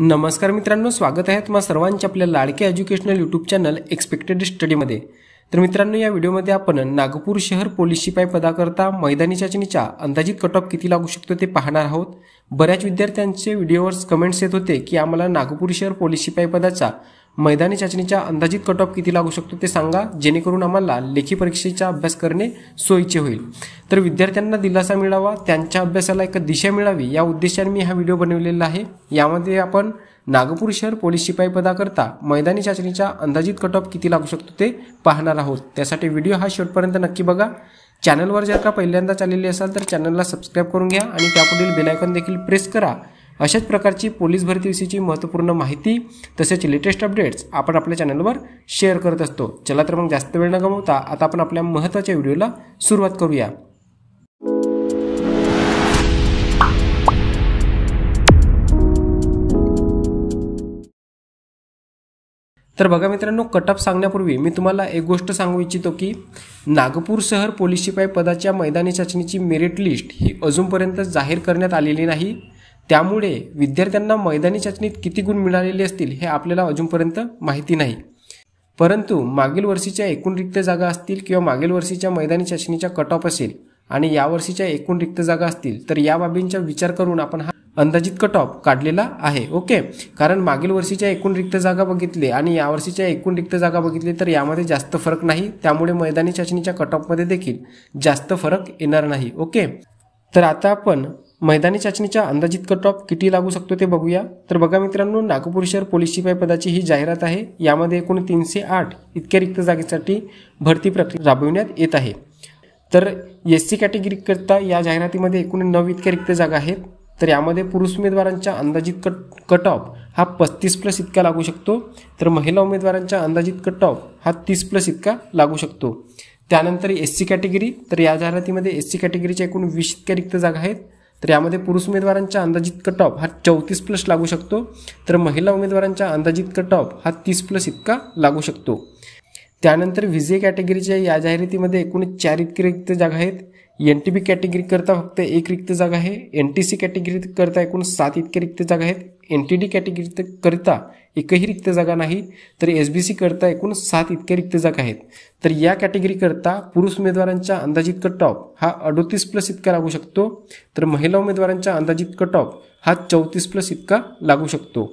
नमस्कार मित्रांनो स्वागत आहे तुम्हा सर्वांचे आपल्या लाडके एज्युकेशनल यूट्यूब चॅनल एक्सपेक्टेड स्टडीमध्ये तर मित्रांनो या व्हिडिओमध्ये आपण नागपूर शहर पोलीस शिपाई पदाकरता मैदानी चाचणीच्या अंदाजित कट ऑफ किती लागू शकतो ते पाहणार आहोत बऱ्याच विद्यार्थ्यांचे व्हिडिओवर कमेंट्स येत होते की आम्हाला नागपूर शहर पोलीस शिपाई पदाचा मैदानी चाचणीच्या अंदाजित कट ऑफ किती लागू शकतो ते सांगा जेणेकरून आम्हाला लेखी परीक्षेचा अभ्यास करणे सोयीचे होईल तर विद्यार्थ्यांना दिलासा मिळावा त्यांच्या अभ्यासाला एक दिशा मिळावी या उद्देशाने मी हा व्हिडिओ बनवलेला आहे यामध्ये आपण नागपूर शहर पोलीस शिपाई पदाकरता मैदानी चाचणीचा अंदाजित कट ऑफ किती लागू शकतो ते पाहणार आहोत त्यासाठी व्हिडिओ हा शेवटपर्यंत नक्की बघा चॅनलवर जर का पहिल्यांदाच आलेले असाल तर चॅनलला सबस्क्राईब करून घ्या आणि त्यापुढील बेलायकॉन देखील प्रेस करा अशाच प्रकारची पोलीस भरतीविषयीची महत्त्वपूर्ण माहिती तसेच लेटेस्ट अपडेट्स आपण आपल्या चॅनलवर शेअर करत असतो चला तर मग जास्त वेळ न गमवता आता आपण आपल्या महत्त्वाच्या व्हिडिओला सुरुवात करूया तर बघा मित्रांनो कटअप सांगण्यापूर्वी मी तुम्हाला एक गोष्ट सांगू इच्छितो की नागपूर शहर पोलीस शिपाई पदाच्या मैदानी चाचणीची मेरिट लिस्ट ही अजूनपर्यंत जाहीर करण्यात आलेली नाही त्यामुळे विद्यार्थ्यांना मैदानी चाचणीत किती गुण मिळालेले असतील हे आपल्याला अजूनपर्यंत माहिती नाही परंतु मागील वर्षीच्या एकूण रिक्त जागा असतील किंवा मागील वर्षीच्या मैदानी चाचणीच्या कट ऑफ असेल आणि या वर्षीच्या एकूण रिक्त जागा असतील तर या बाबींचा विचार करून आपण हा अंदाजित कट ऑफ काढलेला आहे ओके कारण मागील वर्षीच्या एकूण रिक्त जागा बघितले आणि या वर्षीच्या एकूण रिक्त जागा बघितले तर यामध्ये जास्त फरक नाही त्यामुळे मैदानी चाचणीच्या कट ऑफमध्ये देखील जास्त फरक येणार नाही ओके तर आता आपण मैदानी चाचणीच्या अंदाजित कट ऑफ किती लागू शकतो ते बघूया तर बघा मित्रांनो नागपूर शहर पोलीस शिपाई पदाची ही जाहिरात आहे यामध्ये एकूण तीनशे आठ इतक्या रिक्त जागेसाठी भरती प्रक्रिया राबविण्यात येत आहे तर एस सी करता या जाहिरातीमध्ये एकूण नऊ इतक्या रिक्त जागा आहेत तर यामध्ये पुरुष उमेदवारांच्या अंदाजित कट कट ऑफ हा पस्तीस प्लस इतका लागू शकतो तर महिला उमेदवारांच्या अंदाजित कट ऑफ हा तीस प्लस इतका लागू शकतो त्यानंतर एस सी कॅटेगरी तर या जाहिरातीमध्ये एस सी कॅटेगरीच्या एकूण वीस इतक्या रिक्त जागा आहेत तर यामध्ये पुरुष उमेदवारांच्या अंदाजित कटॉप हा चौतीस प्लस लागू शकतो तर महिला उमेदवारांच्या अंदाजित कटॉप हा तीस प्लस इतका लागू शकतो त्यानंतर व्हिजे कॅटेगरीच्या या जाहिरातीमध्ये एकूण चार इतकी रिक्त जागा आहेत एन टी बी करता फक्त एक रिक्त जागा आहे एन टी सी करता एकूण सात इतक्या रिक्त जागा आहेत एन टी डी कॅटेगरी करता एकही रिक्त जागा नाही तर एस बी सी करता एकूण सात इतक्या रिक्त जागा आहेत तर या कॅटेगरीकरता पुरुष उमेदवारांच्या अंदाजित कट ऑफ हा अडोतीस प्लस इतका लागू शकतो तर महिला उमेदवारांच्या अंदाजित कट ऑफ हा चौतीस प्लस इतका लागू शकतो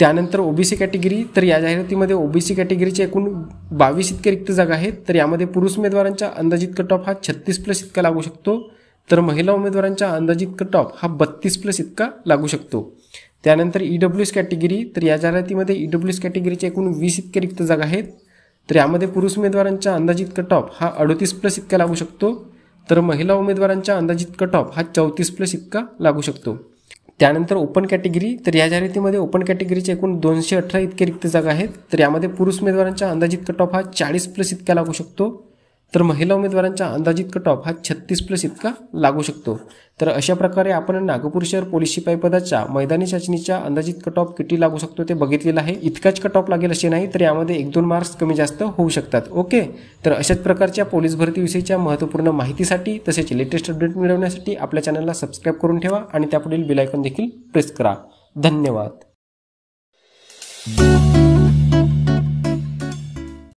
त्यानंतर ओबीसी कॅटेगरी तर या जाहिरातीमध्ये ओबीसी कॅटेगरीचे एकूण बावीस इतके रिक्त जागा आहेत तर यामध्ये पुरुष उमेदवारांचा अंदाजित कट ऑफ हा छत्तीस प्लस इतका लागू शकतो तर महिला उमेदवारांचा अंदाजित कट ऑफ हा बत्तीस प्लस इतका लागू शकतो त्यानंतर ईडब्ल्यू e एस कॅटेगरी तर या जाहिरातीमध्ये ईडब्ल्यू e एस कॅटेगरीचे एकूण वीस इतके रिक्त जागा आहेत तर यामध्ये पुरुष उमेदवारांचा अंदाजित कट ऑफ हा अडतीस प्लस इतका लागू शकतो तर महिला उमेदवारांचा अंदाजित कट ऑफ हा चौतीस प्लस इतका लागू शकतो त्यानंतर ओपन कॅटेगरी तर या जाहिरातीमध्ये ओपन कॅटेगरीचे एकूण दोनशे अठरा इतके रिक्त जागा आहेत तर यामध्ये पुरुष उमेदवारांच्या अंदाजित कट ऑफ हा चाळीस प्लस इतका लागू शकतो तर महिला उमेदवारांचा अंदाजित कटॉप हा छत्तीस प्लस इतका लागू शकतो तर अशा प्रकारे आपण नागपूर शहर पोलीस शिपाई पदाच्या मैदानी चाचणीच्या अंदाजित कटॉप किती लागू शकतो ते बघितलेलं आहे इतकाच कटॉप लागेल असे नाही तर यामध्ये एक दोन मार्क्स कमी जास्त होऊ शकतात ओके तर अशाच प्रकारच्या पोलीस भरतीविषयीच्या महत्त्वपूर्ण माहितीसाठी तसेच लेटेस्ट अपडेट मिळवण्यासाठी आपल्या चॅनलला सबस्क्राईब करून ठेवा आणि त्यापुढील बिलायकॉन देखील प्रेस करा धन्यवाद